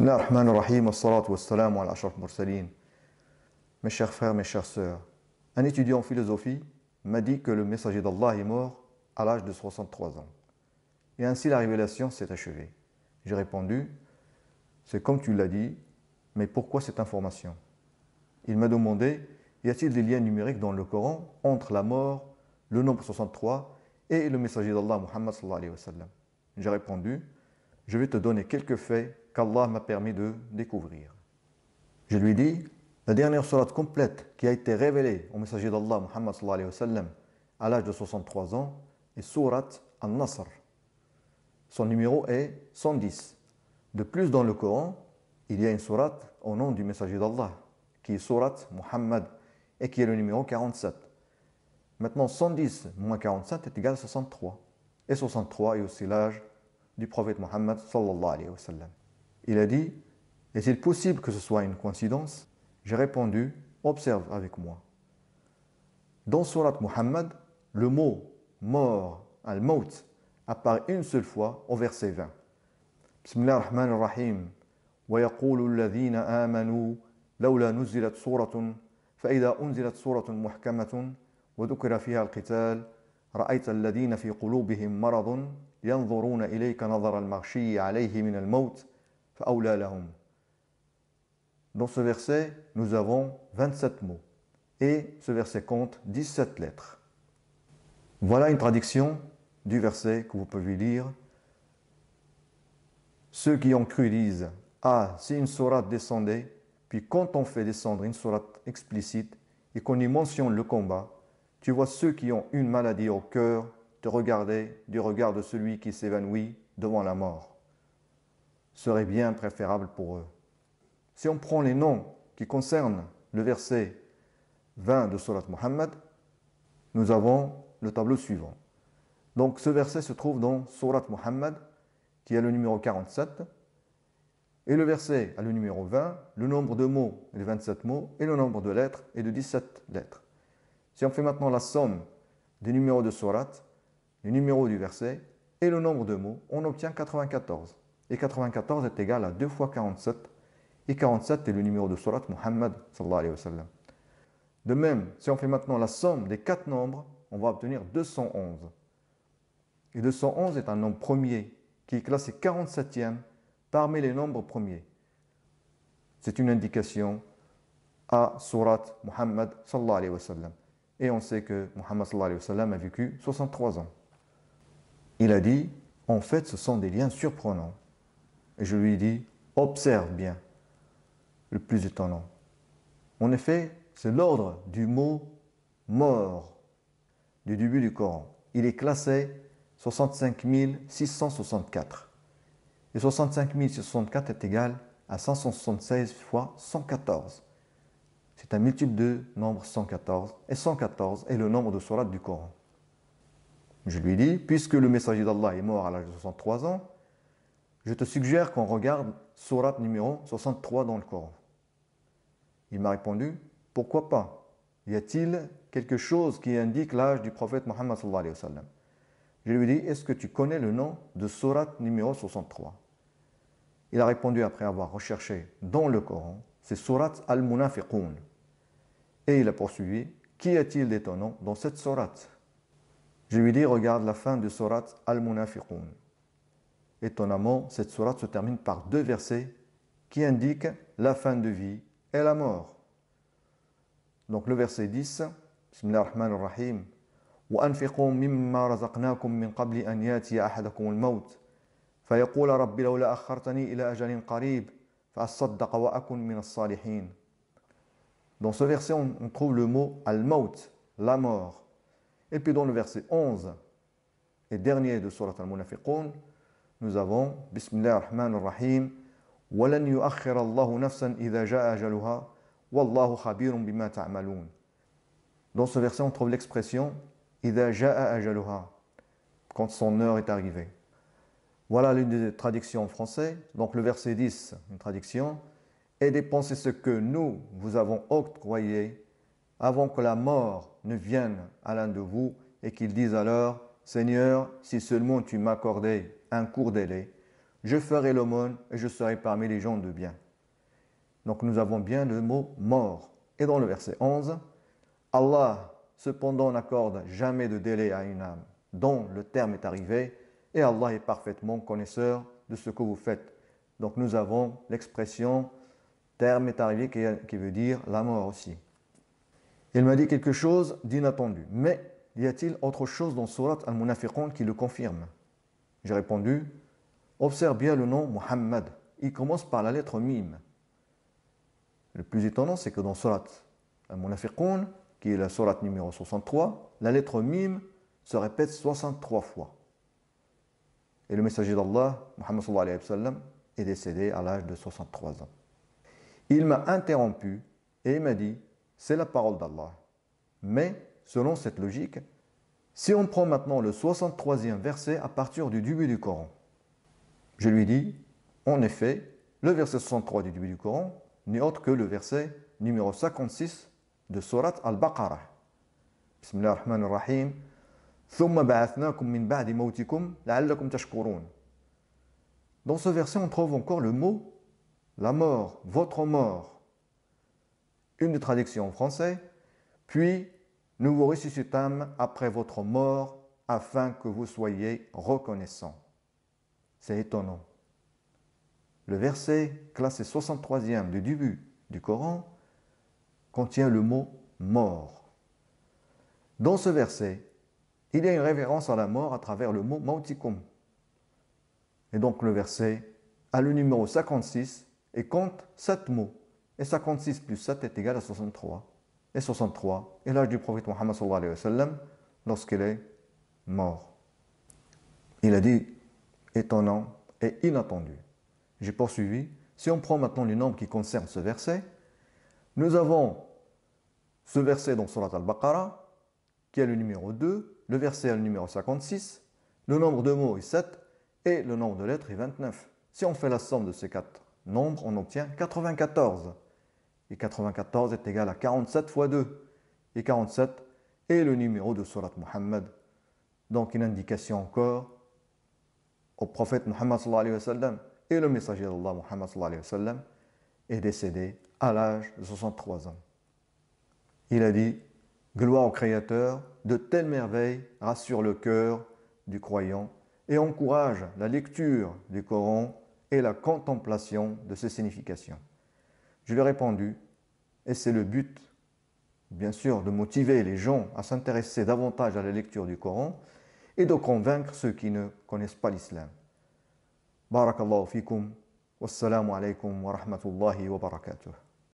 Mes chers frères, mes chères sœurs, un étudiant en philosophie m'a dit que le messager d'Allah est mort à l'âge de 63 ans. Et ainsi la révélation s'est achevée. J'ai répondu, c'est comme tu l'as dit, mais pourquoi cette information Il m'a demandé, y a-t-il des liens numériques dans le Coran entre la mort, le nombre 63 et le messager d'Allah Muhammad J'ai répondu, je vais te donner quelques faits qu'Allah m'a permis de découvrir. Je lui dis, la dernière surat complète qui a été révélée au messager d'Allah, Muhammad sallallahu alayhi wa sallam, à l'âge de 63 ans, est surat An-Nasr. Son numéro est 110. De plus, dans le Coran, il y a une surat au nom du messager d'Allah, qui est surat Muhammad, et qui est le numéro 47. Maintenant, 110 moins 47 est égal à 63. Et 63 est aussi l'âge du prophète Muhammad sallallahu alayhi wa sallam. Il a dit, est-il possible que ce soit une coïncidence J'ai répondu, observe avec moi. Dans surat Muhammad, le mot mort al-maut apparaît une seule fois au verset 20. Bismillah ar-Rahman ar-Rahim. Wa yaqoolu al-ladina amanu laula nuzala suratun. Faida unzilat suratun muhkamatun Wa dukra fiha al kital Rait al-ladina fi qulubhim marad. Yanzurun ilayk nazar al-mashiyi min al-maut. Dans ce verset, nous avons 27 mots et ce verset compte 17 lettres. Voilà une traduction du verset que vous pouvez lire. Ceux qui ont cru disent Ah, si une sourate descendait, puis quand on fait descendre une sourate explicite et qu'on y mentionne le combat, tu vois ceux qui ont une maladie au cœur te regarder du regard de celui qui s'évanouit devant la mort serait bien préférable pour eux. Si on prend les noms qui concernent le verset 20 de Surat Muhammad, nous avons le tableau suivant. Donc ce verset se trouve dans Surat Muhammad, qui est le numéro 47, et le verset a le numéro 20, le nombre de mots est de 27 mots, et le nombre de lettres est de 17 lettres. Si on fait maintenant la somme des numéros de Surat, les numéros du verset et le nombre de mots, on obtient 94. Et 94 est égal à 2 fois 47. Et 47 est le numéro de surat Muhammad sallallahu De même, si on fait maintenant la somme des quatre nombres, on va obtenir 211. Et 211 est un nombre premier qui est classé 47e parmi les nombres premiers. C'est une indication à Surat Muhammad sallallahu alayhi wa Et on sait que Muhammad sallallahu alayhi wa a vécu 63 ans. Il a dit En fait, ce sont des liens surprenants. Et je lui dis, observe bien le plus étonnant. » En effet, c'est l'ordre du mot mort du début du Coran. Il est classé 65 664. Et 65 664 est égal à 576 fois 114. C'est un multiple de nombre 114. Et 114 est le nombre de surat du Coran. Je lui dis, puisque le messager d'Allah est mort à l'âge de 63 ans, je te suggère qu'on regarde Surat numéro 63 dans le Coran. Il m'a répondu Pourquoi pas Y a-t-il quelque chose qui indique l'âge du prophète Mohammed Je lui ai dit Est-ce que tu connais le nom de Surat numéro 63 Il a répondu après avoir recherché dans le Coran C'est Surat al-Munafiqun. Et il a poursuivi Qu'y a-t-il d'étonnant dans cette Surat Je lui ai dit Regarde la fin de Surat al-Munafiqun. Étonnamment, cette sourate se termine par deux versets qui indiquent la fin de vie et la mort. Donc le verset 10, Bismillah Dans ce verset, on trouve le mot al-maut, la mort. Et puis dans le verset 11 et dernier de Surat al-Munafiqun, nous avons Bismillah ar-Rahman ar-Rahim Dans ce verset, on trouve l'expression Ida ja'a quand son heure est arrivée. Voilà l'une des traductions en français. Donc le verset 10, une traduction. Et dépensez ce que nous vous avons octroyé avant que la mort ne vienne à l'un de vous et qu'il dise alors Seigneur, si seulement tu m'accordais un court délai, je ferai l'aumône et je serais parmi les gens de bien. Donc nous avons bien le mot mort. Et dans le verset 11, Allah cependant n'accorde jamais de délai à une âme dont le terme est arrivé et Allah est parfaitement connaisseur de ce que vous faites. Donc nous avons l'expression terme est arrivé qui, veut dire la mort aussi. Il m'a dit quelque chose d'inattendu, mais y a-t-il autre chose dans Surat al-Munafiqun qui le confirme J'ai répondu Observe bien le nom Muhammad. Il commence par la lettre Mim. » Le plus étonnant, c'est que dans Surat al-Munafiqun, qui est la Surat numéro 63, la lettre Mim se répète 63 fois. Et le messager d'Allah, Muhammad alayhi wa sallam, est décédé à l'âge de 63 ans. Il m'a interrompu et il m'a dit C'est la parole d'Allah. Mais selon cette logique, si on prend maintenant le 63e verset à partir du début du Coran, je lui dis, en effet, le verset 63 du début du Coran n'est autre que le verset numéro 56 de Surat Al-Baqarah. Bismillah ar-Rahman ar-Rahim. Dans ce verset, on trouve encore le mot la mort, votre mort. Une traduction en français, puis nous vous ressuscitâmes après votre mort afin que vous soyez reconnaissants. C'est étonnant. Le verset classé 63e du début du Coran contient le mot mort. Dans ce verset, il y a une révérence à la mort à travers le mot mautikum. Et donc le verset a le numéro 56 et compte 7 mots. Et 56 plus 7 est égal à 63 et 63, et l'âge du prophète Mohammed sallallahu alayhi wa lorsqu'il est mort. Il a dit, étonnant et inattendu. J'ai poursuivi, si on prend maintenant les nombres qui concernent ce verset, nous avons ce verset dans Surat al-Baqarah, qui est le numéro 2, le verset est le numéro 56, le nombre de mots est 7, et le nombre de lettres est 29. Si on fait la somme de ces quatre nombres, on obtient 94. Et 94 est égal à 47 fois 2. Et 47 est le numéro de Surat Muhammad. Donc une indication encore au prophète Muhammad sallallahu alayhi wa sallam et le messager d'Allah Muhammad sallallahu alayhi wa sallam est décédé à l'âge de 63 ans. Il a dit Gloire au Créateur, de telles merveilles rassurent le cœur du croyant et encouragent la lecture du Coran et la contemplation de ses significations. Je lui ai répondu, et c'est le but, bien sûr, de motiver les gens à s'intéresser davantage à la lecture du Coran et de convaincre ceux qui ne connaissent pas l'islam. Barakallahu fikum, wassalamu alaikum wa rahmatullahi wa barakatuh.